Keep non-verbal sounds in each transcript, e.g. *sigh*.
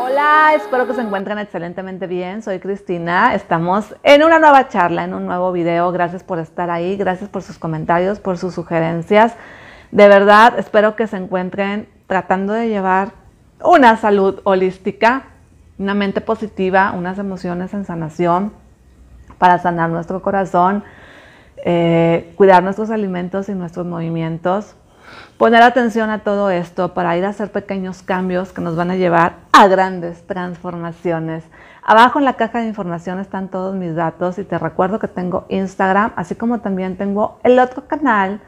Hola, espero que se encuentren excelentemente bien. Soy Cristina. Estamos en una nueva charla, en un nuevo video. Gracias por estar ahí, gracias por sus comentarios, por sus sugerencias. De verdad, espero que se encuentren tratando de llevar una salud holística, una mente positiva, unas emociones en sanación para sanar nuestro corazón eh, cuidar nuestros alimentos y nuestros movimientos, poner atención a todo esto para ir a hacer pequeños cambios que nos van a llevar a grandes transformaciones. Abajo en la caja de información están todos mis datos y te recuerdo que tengo Instagram, así como también tengo el otro canal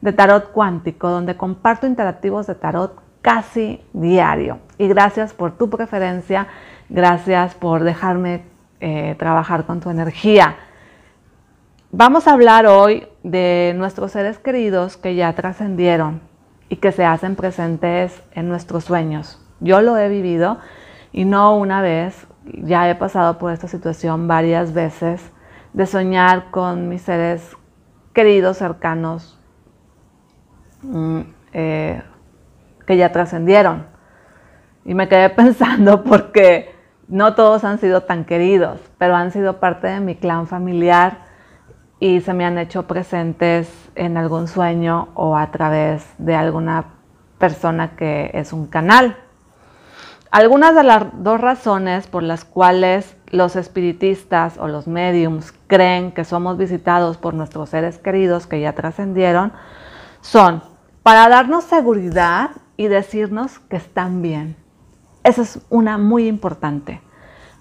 de tarot cuántico, donde comparto interactivos de tarot casi diario. Y gracias por tu preferencia, gracias por dejarme eh, trabajar con tu energía. Vamos a hablar hoy de nuestros seres queridos que ya trascendieron y que se hacen presentes en nuestros sueños. Yo lo he vivido y no una vez, ya he pasado por esta situación varias veces de soñar con mis seres queridos, cercanos, mm, eh, que ya trascendieron. Y me quedé *laughs* pensando porque no todos han sido tan queridos, pero han sido parte de mi clan familiar y se me han hecho presentes en algún sueño o a través de alguna persona que es un canal. Algunas de las dos razones por las cuales los espiritistas o los mediums creen que somos visitados por nuestros seres queridos que ya trascendieron son para darnos seguridad y decirnos que están bien. Esa es una muy importante.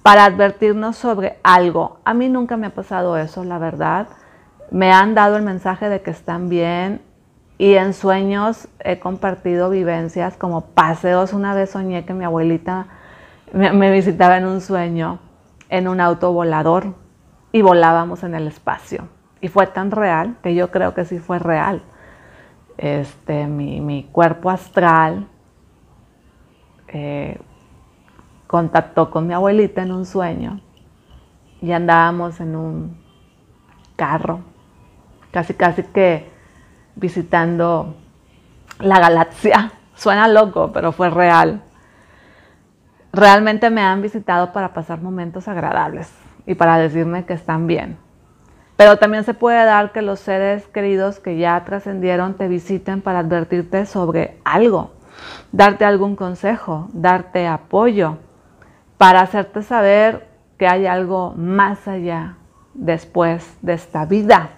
Para advertirnos sobre algo. A mí nunca me ha pasado eso, la verdad me han dado el mensaje de que están bien y en sueños he compartido vivencias como paseos. Una vez soñé que mi abuelita me, visitaba en un sueño en un auto volador y volábamos en el espacio. Y fue tan real que yo creo que sí fue real. Este, mi, cuerpo astral eh, contactó con mi abuelita en un sueño y andábamos en un carro casi casi que visitando la galaxia. *laughs* Suena loco, pero fue real. Realmente me han visitado para pasar momentos agradables y para decirme que están bien. Pero también se puede dar que los seres queridos que ya trascendieron te visiten para advertirte sobre algo, darte algún consejo, darte apoyo, para hacerte saber que hay algo más allá después de esta vida.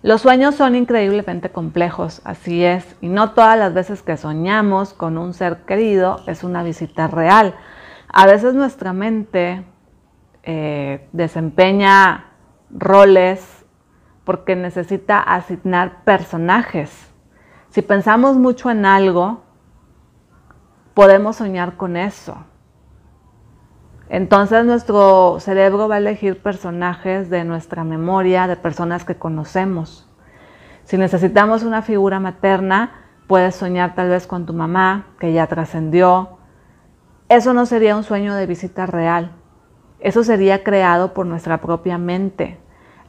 Los sueños son increíblemente complejos, así es, y no todas las veces que soñamos con un ser querido es una visita real. A veces nuestra mente eh, desempeña roles porque necesita asignar personajes. Si pensamos mucho en algo, podemos soñar con eso. Entonces nuestro cerebro va a elegir personajes de nuestra memoria, de personas que conocemos. Si necesitamos una figura materna, puedes soñar tal vez con tu mamá, que ya trascendió. Eso no sería un sueño de visita real. Eso sería creado por nuestra propia mente.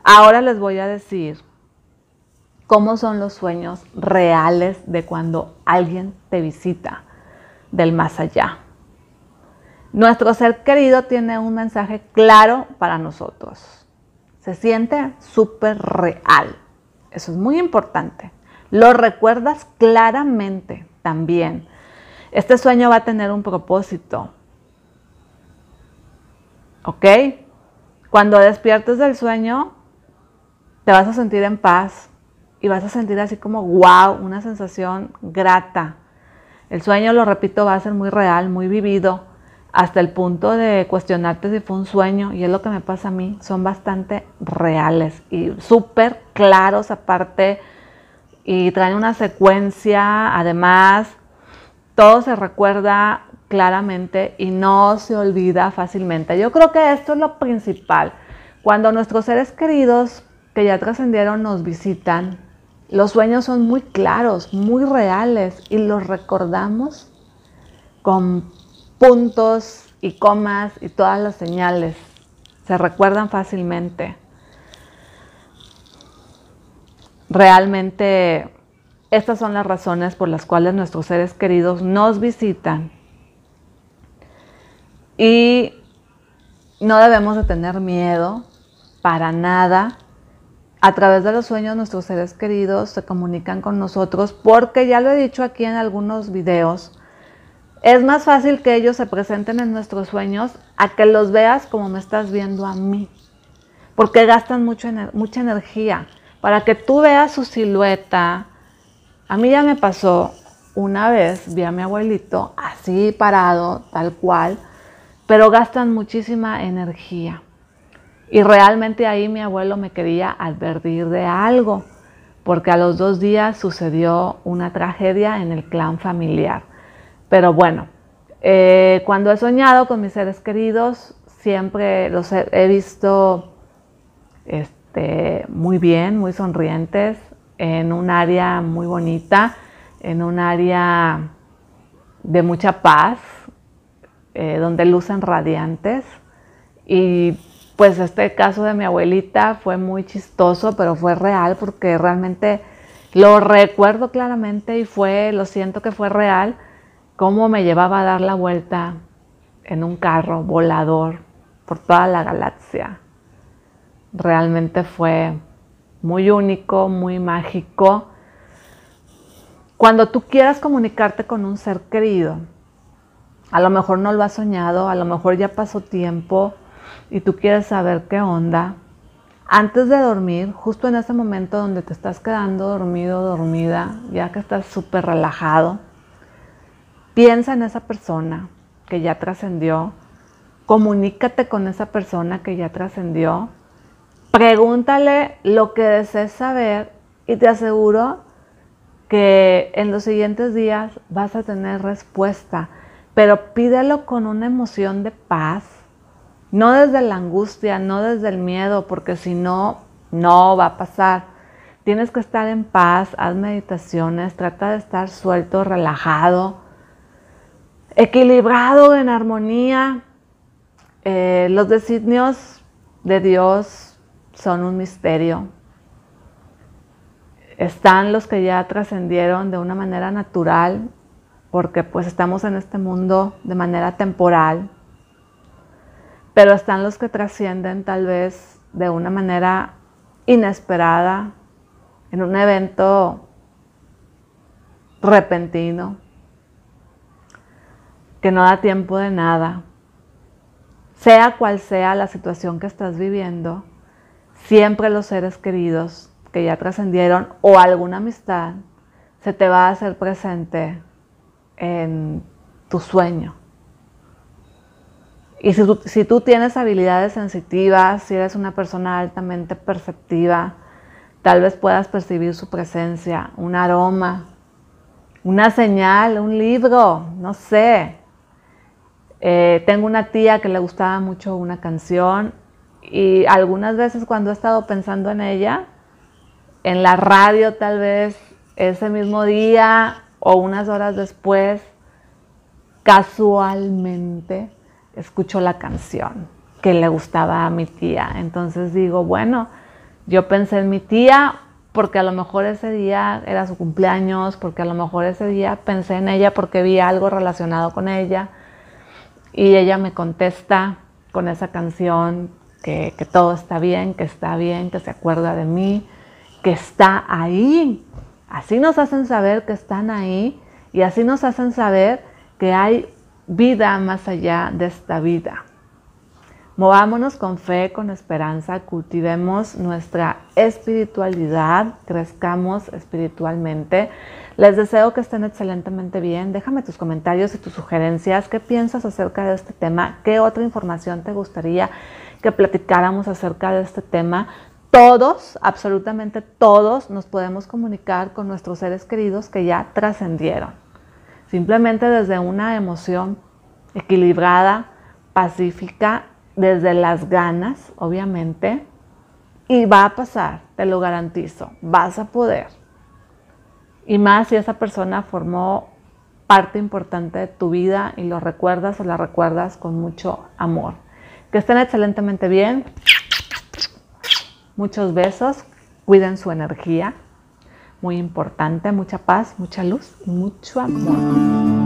Ahora les voy a decir cómo son los sueños reales de cuando alguien te visita del más allá. Nuestro ser querido tiene un mensaje claro para nosotros. Se siente súper real. Eso es muy importante. Lo recuerdas claramente también. Este sueño va a tener un propósito. ¿Ok? Cuando despiertes del sueño, te vas a sentir en paz y vas a sentir así como, wow, una sensación grata. El sueño, lo repito, va a ser muy real, muy vivido hasta el punto de cuestionarte si fue un sueño, y es lo que me pasa a mí, son bastante reales y súper claros aparte, y traen una secuencia, además, todo se recuerda claramente y no se olvida fácilmente. Yo creo que esto es lo principal. Cuando nuestros seres queridos que ya trascendieron nos visitan, los sueños son muy claros, muy reales y los recordamos con puntos y comas y todas las señales. Se recuerdan fácilmente. Realmente estas son las razones por las cuales nuestros seres queridos nos visitan. Y no debemos de tener miedo para nada. A través de los sueños nuestros seres queridos se comunican con nosotros porque ya lo he dicho aquí en algunos videos, es más fácil que ellos se presenten en nuestros sueños a que los veas como me estás viendo a mí. Porque gastan mucho, mucha energía para que tú veas su silueta. A mí ya me pasó una vez, vi a mi abuelito así parado, tal cual, pero gastan muchísima energía. Y realmente ahí mi abuelo me quería advertir de algo, porque a los dos días sucedió una tragedia en el clan familiar pero bueno, eh, cuando he soñado con mis seres queridos, siempre los he, visto este, muy bien, muy sonrientes, en un área muy bonita, en un área de mucha paz, eh, donde lucen radiantes. Y pues este caso de mi abuelita fue muy chistoso, pero fue real porque realmente lo recuerdo claramente y fue, lo siento que fue real cómo me llevaba a dar la vuelta en un carro volador por toda la galaxia. Realmente fue muy único, muy mágico. Cuando tú quieras comunicarte con un ser querido, a lo mejor no lo has soñado, a lo mejor ya pasó tiempo y tú quieres saber qué onda. Antes de dormir, justo en ese momento donde te estás quedando dormido, dormida, ya que estás súper relajado, Piensa en esa persona que ya trascendió, comunícate con esa persona que ya trascendió, pregúntale lo que desees saber y te aseguro que en los siguientes días vas a tener respuesta, pero pídelo con una emoción de paz, no desde la angustia, no desde el miedo, porque si no, no va a pasar. Tienes que estar en paz, haz meditaciones, trata de estar suelto, relajado equilibrado, en armonía. Eh, los designios de Dios son un misterio. Están los que ya trascendieron de una manera natural, porque pues estamos en este mundo de manera temporal, pero están los que trascienden tal vez de una manera inesperada, en un evento repentino que no da tiempo de nada. Sea cual sea la situación que estás viviendo, siempre los seres queridos que ya trascendieron o alguna amistad se te va a hacer presente en tu sueño. Y si tú, si tú tienes habilidades sensitivas, si eres una persona altamente perceptiva, tal vez puedas percibir su presencia, un aroma, una señal, un libro, no sé. Eh, tengo una tía que le gustaba mucho una canción y algunas veces cuando he estado pensando en ella, en la radio tal vez ese mismo día o unas horas después, casualmente escucho la canción que le gustaba a mi tía. Entonces digo, bueno, yo pensé en mi tía porque a lo mejor ese día era su cumpleaños, porque a lo mejor ese día pensé en ella porque vi algo relacionado con ella. Y ella me contesta con esa canción que, todo está bien, que está bien, que se acuerda de mí, que está ahí. Así nos hacen saber que están ahí y así nos hacen saber que hay vida más allá de esta vida. Movámonos con fe, con esperanza, cultivemos nuestra espiritualidad, crezcamos espiritualmente les deseo que estén excelentemente bien. Déjame tus comentarios y tus sugerencias. ¿Qué piensas acerca de este tema? ¿Qué otra información te gustaría que platicáramos acerca de este tema? Todos, absolutamente todos, nos podemos comunicar con nuestros seres queridos que ya trascendieron. Simplemente desde una emoción equilibrada, pacífica, desde las ganas, obviamente. Y va a pasar, te lo garantizo, vas a poder. Y más si esa persona formó parte importante de tu vida y lo recuerdas o la recuerdas con mucho amor. Que estén excelentemente bien. Muchos besos. Cuiden su energía. Muy importante. Mucha paz, mucha luz y mucho amor.